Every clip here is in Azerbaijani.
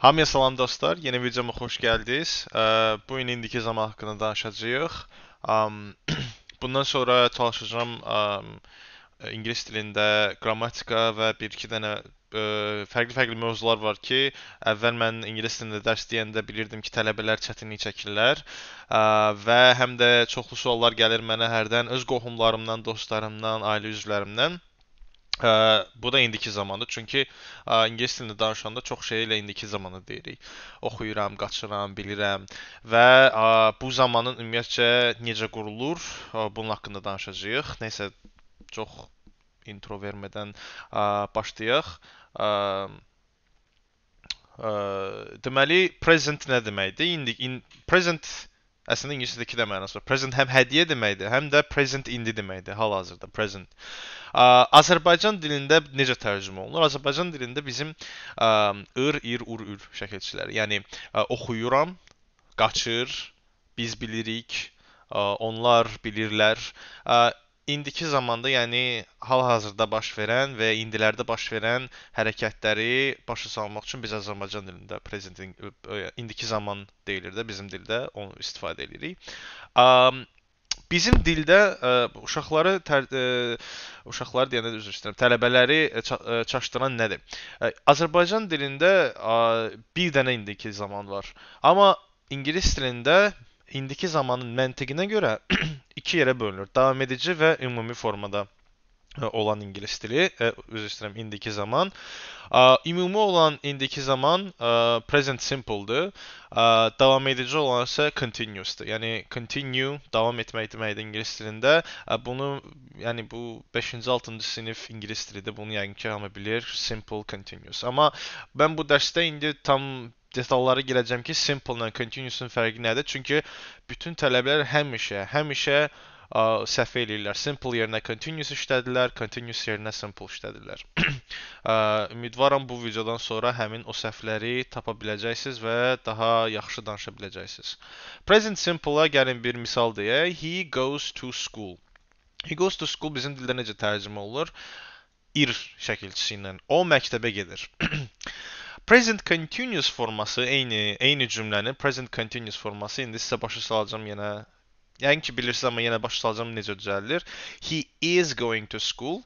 Hamıya salam dostlar, yeni videoma xoş gəldiniz. Bu gün indiki zaman haqqında danışacağıq. Bundan sonra çalışacağam ingilis dilində qrammatika və 1-2 dənə fərqli-fərqli e, mövzular var ki, əvvəl mən ingilis dilində dərs deyəndə bilirdim ki, tələbələr çətinlik çəkirlər və həm də çoxlu suallar gəlir mənə hərdən öz qohumlarımdan, dostlarımdan, ailə üzvlərimdən. Ə, bu da indiki zamandır. Çünki ə, e, ingilis dilində danışanda çox şeyi elə indiki zamanı deyirik. Oxuyuram, qaçıram, bilirəm və ə, e, bu zamanın ümumiyyətcə necə qurulur, ə, e, bunun haqqında danışacağıq. Nəysə çox intro vermədən ə, başlayaq. Ə, ə, deməli present nə deməkdir? İndi in, present Əslində ingiliscədə 2 də mənası var. Present həm hədiyyə deməkdir, həm də present indi deməkdir, hal-hazırda present. Ə, Azərbaycan dilində necə tərcümə olunur? Azərbaycan dilində bizim ə, ır, ir, ur, ür şəkilçiləri. Yəni ə, oxuyuram, qaçır, biz bilirik, ə, onlar bilirlər. Ə, indiki zamanda, yəni hal-hazırda baş verən və indilərdə baş verən hərəkətləri başa salmaq üçün biz Azərbaycan dilində prezentin indiki zaman deyilir də bizim dildə onu istifadə edirik. Um, Bizim dildə ə, uşaqları tər, ə, uşaqları deyəndə üzr istəyirəm. Tələbələri ça çaşdıran nədir? Ə, Azərbaycan dilində ə, bir dənə indiki zaman var. Amma ingilis dilində indiki zamanın məntiqinə görə iki yere bölünür. Devam edici ve ümumi formada e, olan İngiliz dili. E, özür dilerim indiki zaman. E, ümumi olan indiki zaman e, present simple'dı. E, devam edici olan ise continuous'tı. Yani continue devam etme deməkdir İngiliz dilində. E, bunu yani bu 5-ci 6-cı sinif İngiliz dilidir. Bunu yəqin ki hamı Simple continuous. Ama ben bu derste indi tam detallara girəcəm ki, simple ilə continuous-un fərqi nədir? Çünki bütün tələbələr həmişə, həmişə ə, səhv eləyirlər. Simple yerinə continuous işlədirlər, continuous yerinə simple işlədirlər. ə, ümidvaram bu videodan sonra həmin o səhvləri tapa biləcəksiniz və daha yaxşı danışa biləcəksiniz. Present simple-a gəlin bir misal deyək. He goes to school. He goes to school bizim dildə necə tərcümə olunur? Ir şəkilçisi ilə o məktəbə gedir. Present continuous forması eyni eyni cümlənin present continuous forması indi sizə başa salacağam yenə. Yəqin ki bilirsiniz amma yenə başa salacağam necə düzəlir. He is going to school.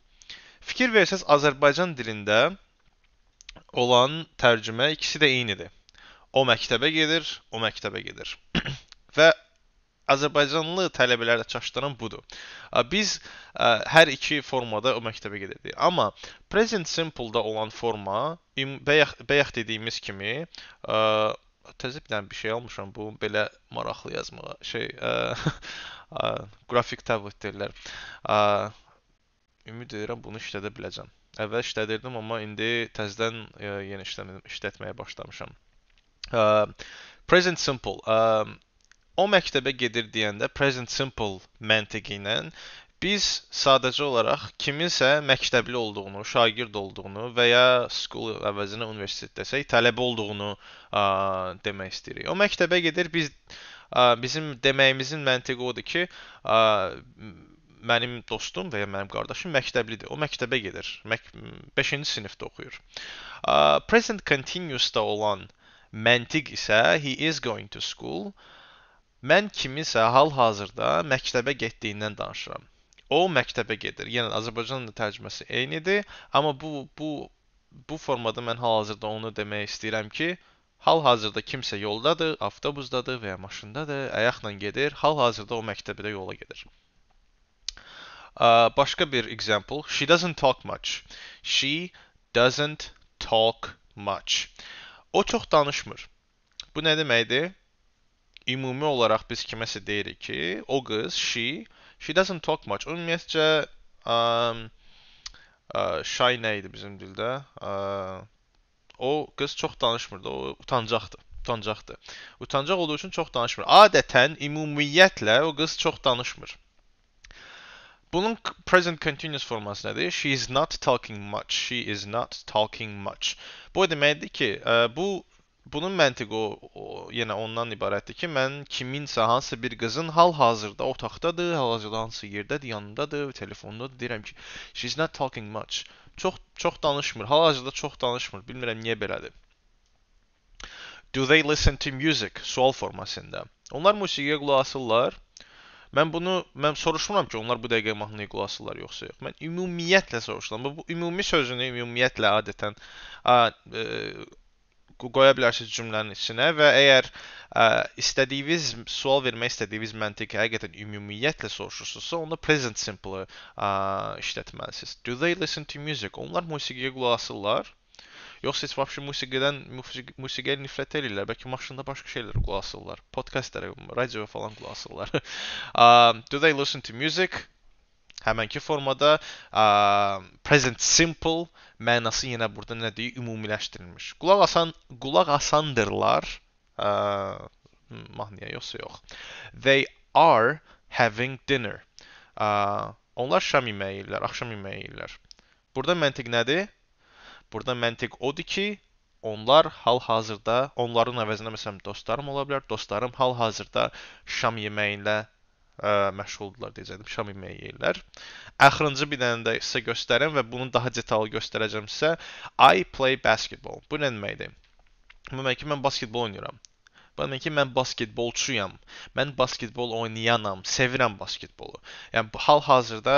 Fikir versəz Azərbaycan dilində olan tərcümə ikisi də eynidir. O məktəbə gedir, o məktəbə gedir. Və Azərbaycanlı tələbələrə çaşdıran budur. Biz hər iki formada o məktəbə gedirdik. Amma present simple-da olan forma bayaq bayaq dediyimiz kimi təzə bir dənə bir şey almışam bu belə maraqlı yazmağa. Şey, ə, qrafik tablet deyirlər. Ə, ümid edirəm bunu işlədə biləcəm. Əvvəl işlədirdim, amma indi təzədən ə, e, yenə işləmədim, işlətməyə başlamışam. Ə, present simple. Ə, o məktəbə gedir deyəndə present simple məntiqi ilə biz sadəcə olaraq kiminsə məktəbli olduğunu, şagird olduğunu və ya school əvəzinə universitet desək, tələbə olduğunu ə, demək istəyirik. O məktəbə gedir, biz ə, bizim deməyimizin məntiqi odur ki, ə, mənim dostum və ya mənim qardaşım məktəblidir. O məktəbə gedir. 5-ci sinifdə oxuyur. Ə, present continuous-da olan məntiq isə he is going to school. Ə, Mən kiminsə hal-hazırda məktəbə getdiyindən danışıram. O məktəbə gedir. Yəni Azərbaycan tərcüməsi eynidir, amma bu bu bu formada mən hal-hazırda onu demək istəyirəm ki, hal-hazırda kimsə yoldadır, avtobusdadır və ya maşındadır, ayaqla gedir. Hal-hazırda o məktəbdə yola gedir. Uh, başqa bir example. She doesn't talk much. She doesn't talk much. O çox danışmır. Bu nə deməkdir? ümumi olaraq biz kiməsə deyirik ki, o qız she she doesn't talk much. Ümumiyyətcə um, uh, shy nə idi bizim dildə? Uh, o qız çox danışmırdı. O utancaqdı. Utancaqdı. Utancaq olduğu üçün çox danışmır. Adətən ümumiyyətlə o qız çox danışmır. Bunun present continuous forması nədir? She is not talking much. She is not talking much. Bu deməkdir ki, uh, bu Bunun məntiqi o, o yenə ondan ibarətdir ki, mən kiminsə hansısa bir qızın hal-hazırda otaqdadır, hal-hazırda hansı yerdədir, yanındadır, telefondadır, deyirəm ki, she's not talking much. Çox çox danışmır. Hal-hazırda çox danışmır. Bilmirəm niyə belədir. Do they listen to music? Sual formasında. Onlar musiqiyə qulaq asırlar. Mən bunu mən soruşmuram ki, onlar bu dəqiqə mahnıya qulaq asırlar yoxsa yox. Mən ümumiyyətlə soruşuram. Bu ümumi sözünü ümumiyyətlə adətən ə, ə, e, qoya bilərsiniz cümlənin içinə və əgər ə, istədiyiniz sual vermək istədiyiniz məntiq həqiqətən ümumiyyətlə soruşursunuzsa, onda present simple-ı işlətməlisiniz. Do they listen to music? Onlar musiqiyə qulaq asırlar? Yoxsa heç vəbşi musiqidən musiqiyə nifrət edirlər, bəlkə maşında başqa şeylər qulaq asırlar, podkastlara, radioya falan qulaq asırlar. um, do they listen to music? Həmənki formada um, present simple mənası yenə burada nə deyir? Ümumiləşdirilmiş. Qulaq asan qulaq asandırlar ə, mahnıya yoxsa yox. They are having dinner. Ə, onlar şam yeməyi yeyirlər, axşam yeməyi yeyirlər. Burada məntiq nədir? Burada məntiq odur ki, onlar hal-hazırda, onların əvəzinə məsələn dostlarım ola bilər, dostlarım hal-hazırda şam yeməyinə ə, məşğuldurlar deyəcəkdim. Şam yeməyi yeyirlər. Axırıncı bir dənə də sizə göstərim və bunu daha detallı göstərəcəm sizə. I play basketball. Bu nə deməkdir? Bu demək ki, mən basketbol oynayıram. Bu demək ki, mən basketbolçuyam. Mən basketbol oynayanam, sevirəm basketbolu. Yəni hal-hazırda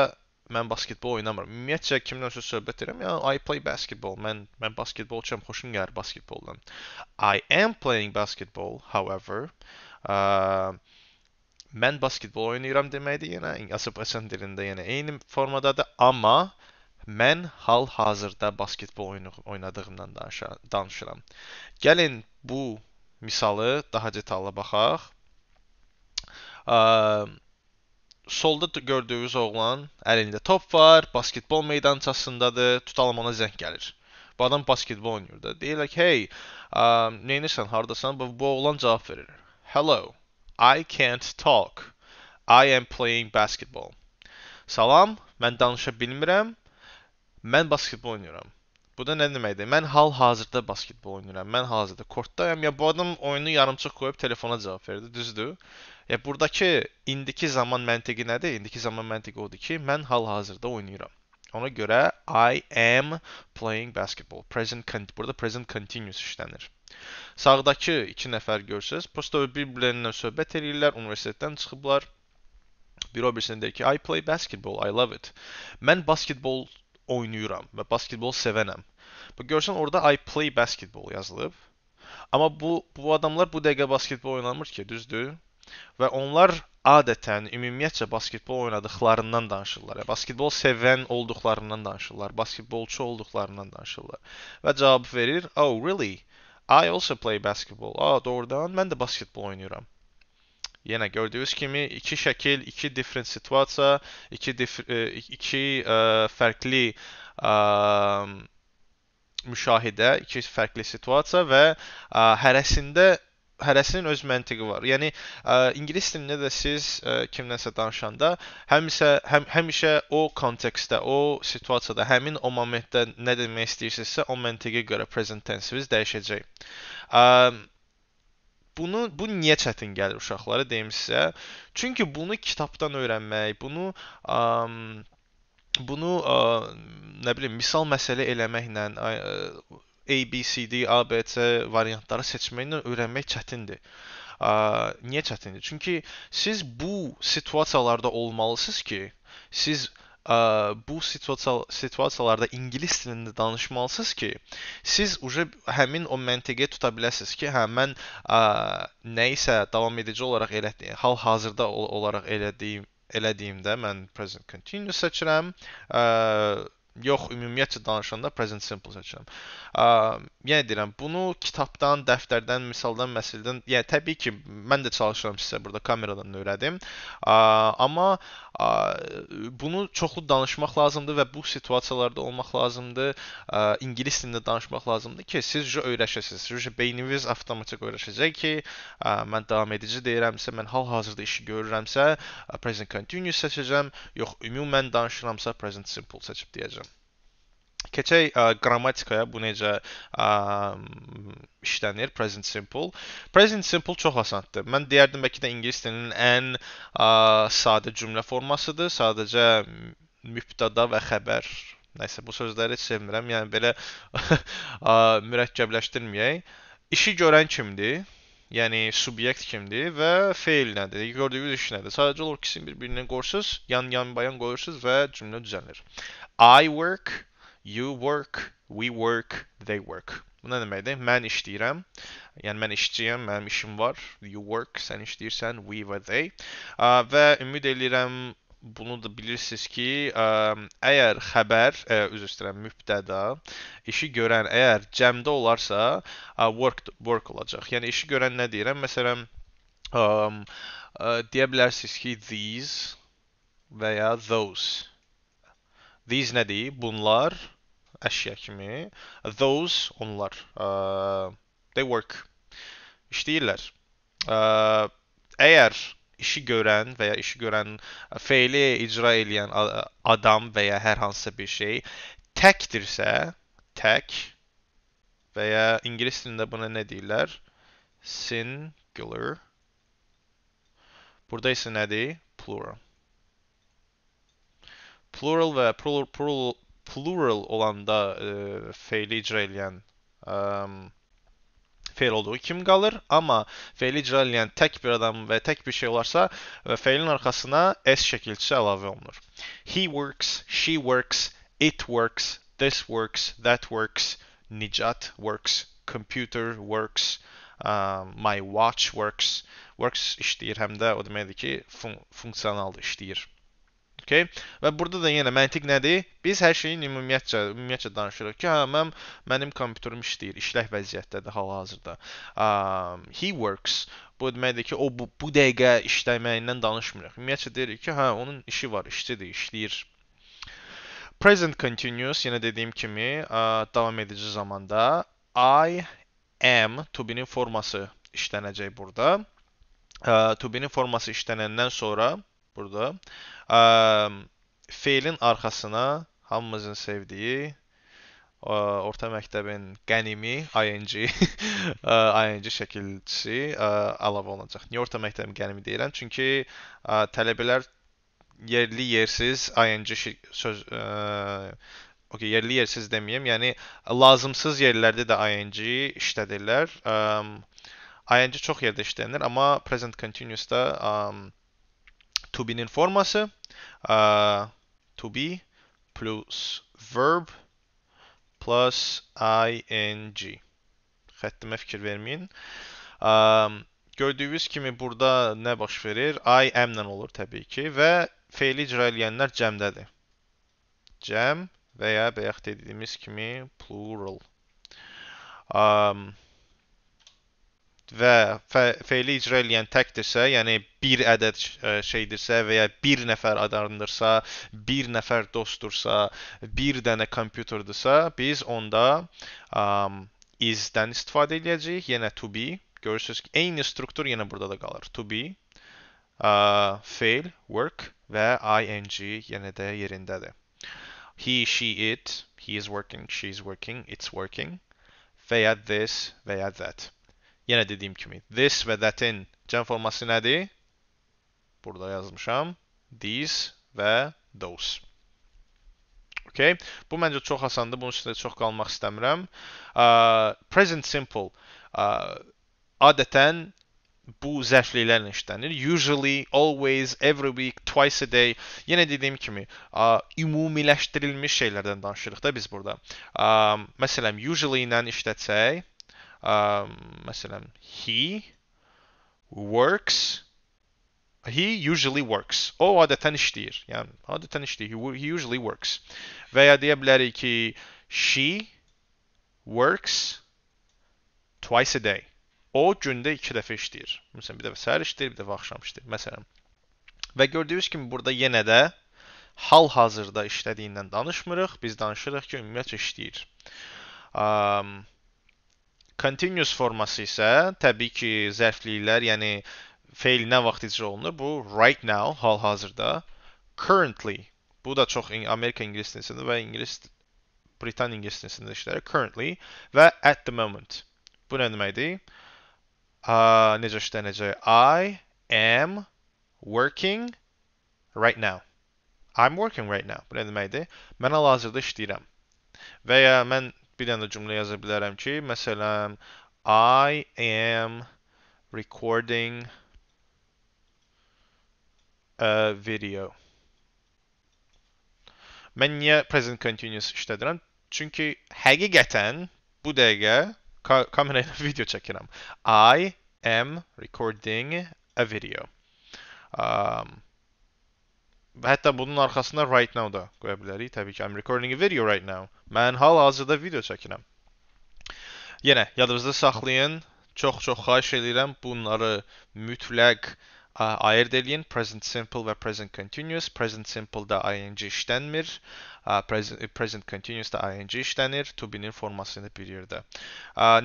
mən basketbol oynamıram. Ümumiyyətcə kimdənsə söhbət edirəm, yəni I play basketball. Mən mən basketbolçuyam, xoşum gəlir basketboldan. I am playing basketball, however. Uh, mən basketbol oynayıram deməkdir yenə, Azərbaycan dilində yenə eyni formadadır, amma mən hal-hazırda basketbol oynadığımdan danışıram. Gəlin bu misalı daha detallı baxaq. Ə, solda gördüyünüz oğlan əlində top var, basketbol meydançasındadır, tutalım ona zəng gəlir. Bu adam basketbol oynayır da. Deyirlər ki, "Hey, ə, neynirsən, hardasan?" Bu, bu oğlan cavab verir. "Hello, I can't talk. I am playing basketball. Salam, mən danışa bilmirəm. Mən basketbol oynayıram. Bu da ne deməkdir? Mən hal-hazırda basketbol oynuyorum. Mən hazırda kortdayam. Ya bu adam oyunu yarımçıq koyup telefona cevap verdi, düzdür? Ya burdakı indiki zaman məntiqi nədir? İndiki zaman məntiqi odur ki, mən hal-hazırda oynuyorum. Ona göre I am playing basketball. Present burada present continuous işlənir. Sağdakı iki nəfər görsəz, prosta bir-birlərinlə söhbət eləyirlər, universitetdən çıxıblar. Biri o birisinə deyir ki, I play basketball, I love it. Mən basketbol oynayıram və basketbol sevənəm. Bu görsən orada I play basketball yazılıb. Amma bu bu adamlar bu dəqiqə basketbol oynamır ki, düzdür? Və onlar adətən ümumiyyətcə basketbol oynadıqlarından danışırlar. Yəni basketbol sevən olduqlarından danışırlar, basketbolçu olduqlarından danışırlar. Və cavab verir, "Oh, really? I also play basketball. A, doğrudan mən də basketbol oynayıram. Yenə gördüyünüz kimi iki şəkil, iki different situasiya, iki dif e, iki ə, e, fərqli ə, e, müşahidə, iki fərqli situasiya və ə, hərəsində hərəsinin öz məntiqi var. Yəni ə, ingilis dilində də siz ə, kimlənsə danışanda həmişə həm, həmişə o kontekstdə, o situasiyada, həmin o momentdə nə demək istəyirsinizsə, o məntiqə görə present tense-imiz dəyişəcək. Ə, bunu bu niyə çətin gəlir uşaqlara deyim sizə? Çünki bunu kitabdan öyrənmək, bunu ə, bunu ə, nə bilim misal məsələ eləməklə ə, A, B, C, D, A, B, C variantları seçməklə öyrənmək çətindir. Ə, niyə çətindir? Çünki siz bu situasiyalarda olmalısınız ki, siz ə, bu situasiya situasiyalarda ingilis dilində danışmalısınız ki, siz uje həmin o məntiqi tuta biləsiniz ki, hə mən ə, nə isə davam edici olaraq elədiyim, hal-hazırda olaraq elədiyim elədiyimdə mən present continuous seçirəm. Ə, yox ümumiyyətcə danışanda present simple seçirəm. Yəni deyirəm, bunu kitabdan, dəftərdən, misaldan, məsəldən, yəni təbii ki, mən də çalışıram sizə burada kameradan öyrədim. Amma bunu çoxlu danışmaq lazımdır və bu situasiyalarda olmaq lazımdır. İngilis dilində danışmaq lazımdır ki, siz öyrəşəsiniz. Sizə beyniniz avtomatik öyrəşəcək ki, mən davam edici deyirəmsə, mən hal-hazırda işi görürəmsə, present continuous seçəcəm, yox ümumən danışıramsa present simple seçib deyəcəm. Keçək ə, qrammatikaya. Bu necə ə, işlənir? Present simple. Present simple çox asandır. Mən deyərdim bəlkə də ingilis dilinin ən ə, sadə cümlə formasıdır. Sadəcə mübtəda və xəbər. Nəysə bu sözləri heç sevmirəm. Yəni belə ə, mürəkkəbləşdirməyək. İşi görən kimdir? Yəni subyekt kimdir və feil nədir? Gördüyünüz iş nədir? Sadəcə olaraq ikisini bir-birinə qoyursunuz, yan-yan bayan qoyursunuz və cümlə düzəlir. I work You work, we work, they work. Bu nə deməkdir? Mən işləyirəm. Yəni mən işçiyəm, mənim işim var. You work, sən işləyirsən, we və they. Və ümid eləyirəm bunu da bilirsiniz ki, əgər xəbər, ə, e, üzr istəyirəm, mübtəda işi görən əgər cəmdə olarsa, work work olacaq. Yəni işi görən nə deyirəm? Məsələn, ə, deyə bilərsiniz ki, these və ya those. These nədir? Bunlar əşya kimi. Those onlar uh, they work işləyirlər. Uh, əgər işi görən və ya işi görən e, feili icra edən e, adam və ya hər hansısa bir şey təkdirsə, tək və ya ingilis dilində buna nə deyirlər? Singular. Burada isə nədir? Plural. Plural və plural, plural, plural olan da e, fe'li icrailyen um, fiil olduğu kim kalır ama fe'li icrailyen tek bir adam ve tek bir şey olursa e, fe'lin arkasına s şekilçisi əlavə olunur. He works, she works, it works, this works, that works, Nijat works, computer works, um, my watch works. Works işləyir hem de o deməkdir ki, fun funksiyonal işləyir. Okay? Və burada da yenə məntiq nədir? Biz hər şeyin ümumiyyətcə, ümumiyyətcə danışırıq ki, hə, mən mənim kompüterim işləyir, işlək vəziyyətdədir hal-hazırda. Um, he works bu deməkdir ki, o bu, bu dəqiqə işləməyindən danışmırıq. Ümumiyyətcə deyirik ki, hə, onun işi var, işçidir, işləyir. Present continuous, yenə dediyim kimi, ə, davam edici zamanda I am to be-nin forması işlənəcək burada. Ə, to be-nin forması işlənəndən sonra burada. Ə, feilin arxasına hamımızın sevdiyi ə, orta məktəbin qənimi ing ə, ing şəkilçisi ə, əlavə olunacaq. Niyə orta məktəbin qənimi deyirəm? Çünki ə, tələbələr yerli yersiz ing söz ə, okey, yerli yersiz deməyim, yəni lazımsız yerlərdə də ing işlədirlər. Ə, ing çox yerdə işlənir, amma present continuous-da to be'nin forması uh, to be plus verb plus ing. Xəttimə fikir verməyin. Um, gördüyünüz kimi burada nə baş verir? I am ilə olur təbii ki və feili icra edənlər cəmdədir. Cəm və ya bayaq dediyimiz kimi plural. Um, və feili icra eləyən təkdirsə, yəni bir ədəd e, şeydirsə və ya bir nəfər adamdırsa, bir nəfər dostdursa, bir dənə kompüterdırsa, biz onda um, is-dən istifadə edəcəyik, yenə to be. Görürsüz ki, eyni struktur yenə burada da qalır. To be, uh, fail, work və ing yenə də yerindədir. He, she, it, he is working, she is working, it's working they ya this they ya that. Yenə dediyim kimi this və that-in cəm forması nədir? Burada yazmışam. These və those. Okay? Bu məncə çox asandır. Bunun üstündə çox qalmaq istəmirəm. Uh, present simple uh, adətən bu zərfliklərlə işlənir. Usually, always, every week, twice a day. Yenə dediyim kimi, ə, ümumiləşdirilmiş şeylərdən danışırıq da biz burada. Ə, məsələn, usually ilə işlətsək, Um, مثلا he works he usually works. O adətən işləyir. Yəni adətən işləyir. He usually works. Və ya deyə bilərik ki, she works twice a day. O gündə 2 dəfə işləyir. Məsələn, bir dəfə səhər işləyir, bir dəfə axşam işləyir, məsələn. Və gördüyünüz kimi burada yenə də hal-hazırda işlədiyindən danışmırıq. Biz danışırıq ki, ümumiyyətcə işləyir. Um, Continuous forması isə təbii ki, zərfliklər, yəni feil nə vaxt icra olunur? Bu right now, hal-hazırda. Currently. Bu da çox Amerika ingilis dilində və ingilis Britan ingilis dilində işləyir. Currently və at the moment. Bu nə deməkdir? Uh, necə işlənəcək? I am working right now. I'm working right now. Bu nə deməkdir? Mən hal-hazırda işləyirəm. Və ya mən bir dənə də cümlə yaza bilərəm ki, məsələn, I am recording a video. Mən niyə present continuous işlədirəm? Çünki həqiqətən bu dəqiqə kamera ilə video çəkirəm. I am recording a video. Um, hətta bunun arxasına right now da qoya bilərik. Təbii ki, I'm recording a video right now. Mən hal-hazırda video çəkirəm. Yenə yadınızda saxlayın. Çox-çox xahiş edirəm bunları mütləq ayırd eləyin. Present simple və present continuous. Present simple-da ing işlənmir. Present, present continuous-da ing işlənir. To be-nin forması ilə bir yerdə.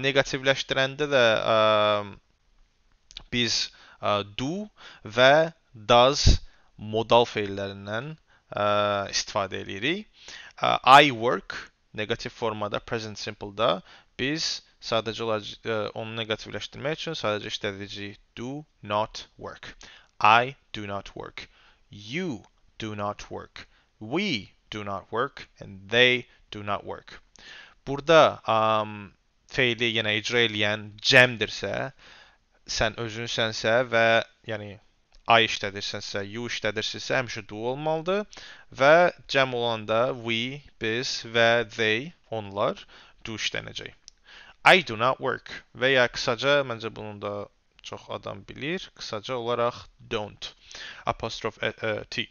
Negativləşdirəndə də biz do və does modal feillərindən istifadə eləyirik. I work negatif formada present simple'da biz sadece olac- e, onu negatifleştirmek için sadece işte diyeceğiz do not work. I do not work. You do not work. We do not work and they do not work. Burada um, feili yine icra eleyen cemdirse, sen özünsense ve yani A işlədirsinizsə, you işlədirsinizsə həmişə do olmalıdır və cəm olanda we, biz və they, onlar do işlənəcək. I do not work və ya qısaca məncə bunu da çox adam bilir, qısaca olaraq don't apostrof ə, e, ə, e, t.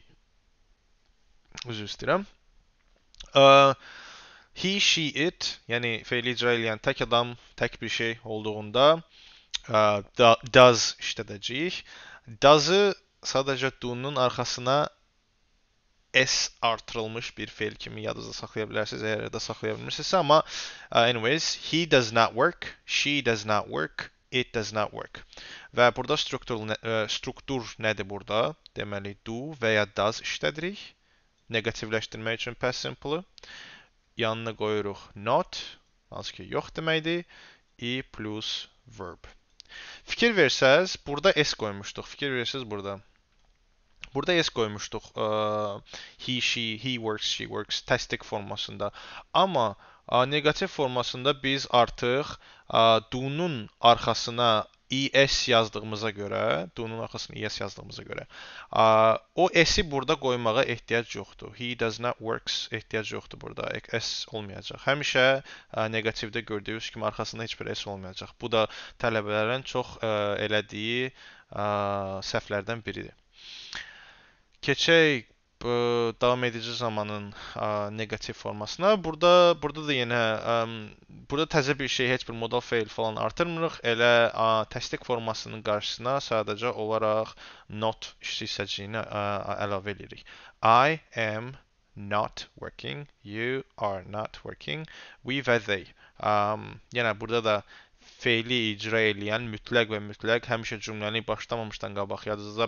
Üzr istəyirəm. Uh, he, she, it, yəni feili icra eləyən tək adam, tək bir şey olduğunda uh, da, does işlədəcəyik does'ı sadəcə do'nun arxasına S artırılmış bir fe'l kimi yadınızda saxlaya bilərsiniz əgər yadda saxlaya bilmirsinizsə. Amma uh, anyways, he does not work, she does not work, it does not work. Və burada struktur nə, uh, struktur nədir burada? Deməli do və ya does işlədirik. Negativləşdirmək üçün past simple-ı yanına qoyuruq not, hansı ki yox deməkdir, i plus verb. Fikir versəz, burada S qoymuşduq. Fikir versəz burada. Burada S koymuştuk. He, she, he works, she works təsdiq formasında. Amma negativ formasında biz artıq do-nun arxasına ES yazdığımıza görə, do-nun arxasına ES yazdığımıza görə, o S-i burada qoymağa ehtiyac yoxdur. He does not works ehtiyac yoxdur burada. S olmayacaq. Həmişə neqativdə gördüyünüz kimi arxasında heç bir S olmayacaq. Bu da tələbələrin çox e, elədiyi səhvlərdən biridir. Keçək ə, davam edici zamanın ə, negativ formasına. Burada burada da yenə ə, burada təzə bir şey, heç bir modal fail falan artırmırıq. Elə ə, təsdiq formasının qarşısına sadəcə olaraq not hissəciyini ə, əlavə edirik. I am not working, you are not working, we və they. Um, yenə burada da feili icra eləyən mütləq və mütləq həmişə cümləni başlamamışdan qabaq yadınızda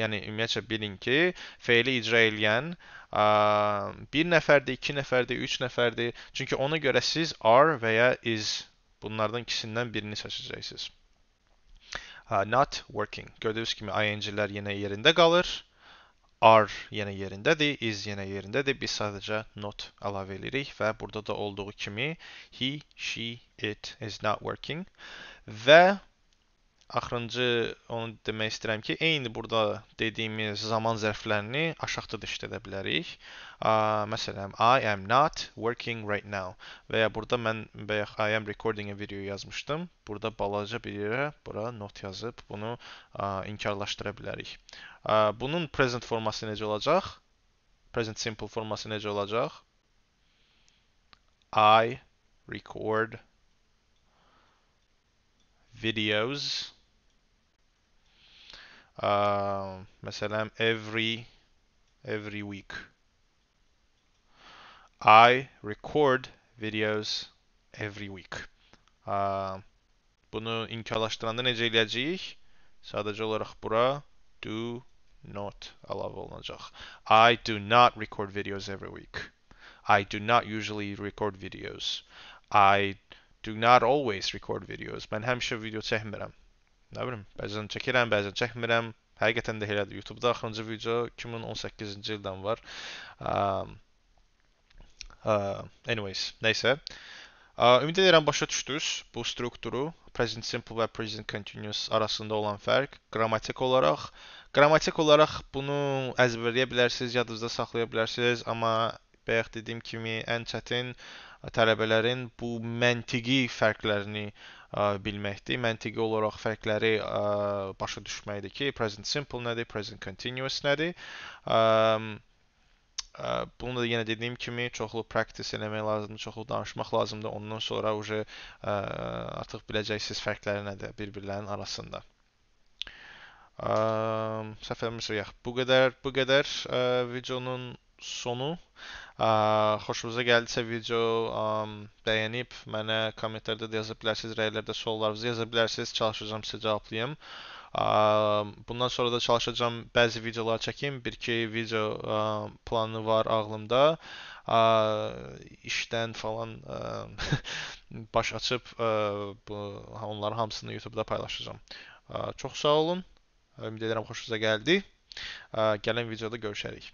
yəni ümumiyyətcə bilin ki, feili icra eləyən ə, bir nəfərdir, iki nəfərdir, üç nəfərdir. Çünki ona görə siz are və ya is bunlardan ikisindən birini seçəcəksiniz. Uh, not working. Gördüyünüz kimi ing-lər yenə yerində qalır are yenə yerindədir, is yenə yerindədir. Biz sadəcə not əlavə edirik və burada da olduğu kimi he, she, it is not working və Axırıncı onu demək istəyirəm ki, eyni burada dediyimiz zaman zərflərini aşağıda da işlədə bilərik. A, məsələn, I am not working right now və ya burada mən bayaq I am recording a video yazmışdım. Burada balaca bir yerə bura not yazıb bunu a, inkarlaşdıra bilərik. A, bunun present forması necə olacaq? Present simple forması necə olacaq? I record videos مثلا um, every every week I record videos every week um, bunu imkalaştıranda necə eləyəcəyik? Sadəcə olaraq bura do not əlavə olunacaq. I do not record videos every week. I do not usually record videos. I do not always record videos. Mən həmişə video çəkmirəm. nə bilim, bəzən çəkirəm, bəzən çəkmirəm. Həqiqətən də elədir. YouTube-da axırıncı video 2018-ci ildən var. Um, uh, anyways, nəysə. Uh, ümid edirəm başa düşdünüz bu strukturu, present simple və present continuous arasında olan fərq qrammatik olaraq. Qrammatik olaraq bunu əzbərləyə bilərsiniz, yadınızda saxlaya bilərsiniz, amma bayaq dediyim kimi ən çətin uh, tələbələrin bu məntiqi fərqlərini ə, bilməkdir. Məntiqi olaraq fərqləri ə, başa düşməkdir ki, present simple nədir, present continuous nədir. Ə, ə, bunu da yenə dediyim kimi çoxlu practice eləmək lazımdır, çoxlu danışmaq lazımdır. Ondan sonra uje artıq biləcəksiniz fərqləri nədir bir-birlərinin arasında. Ə, səhv eləmirəmsə, bu qədər bu qədər ə, videonun sonu xoşunuza gəldisə video um, bəyənib mənə kommentlərdə də yaza bilərsiniz, rəylərdə suallarınızı yaza bilərsiniz, çalışacağam sizə cavablayım. Bundan sonra da çalışacağam bəzi videolar çəkim. Bir iki video planı var ağlımda. İşdən falan baş açıb bu onların hamısını YouTube-da paylaşacağam. Çox sağ olun. Ümid edirəm xoşunuza gəldi. Gələn videoda görüşərik.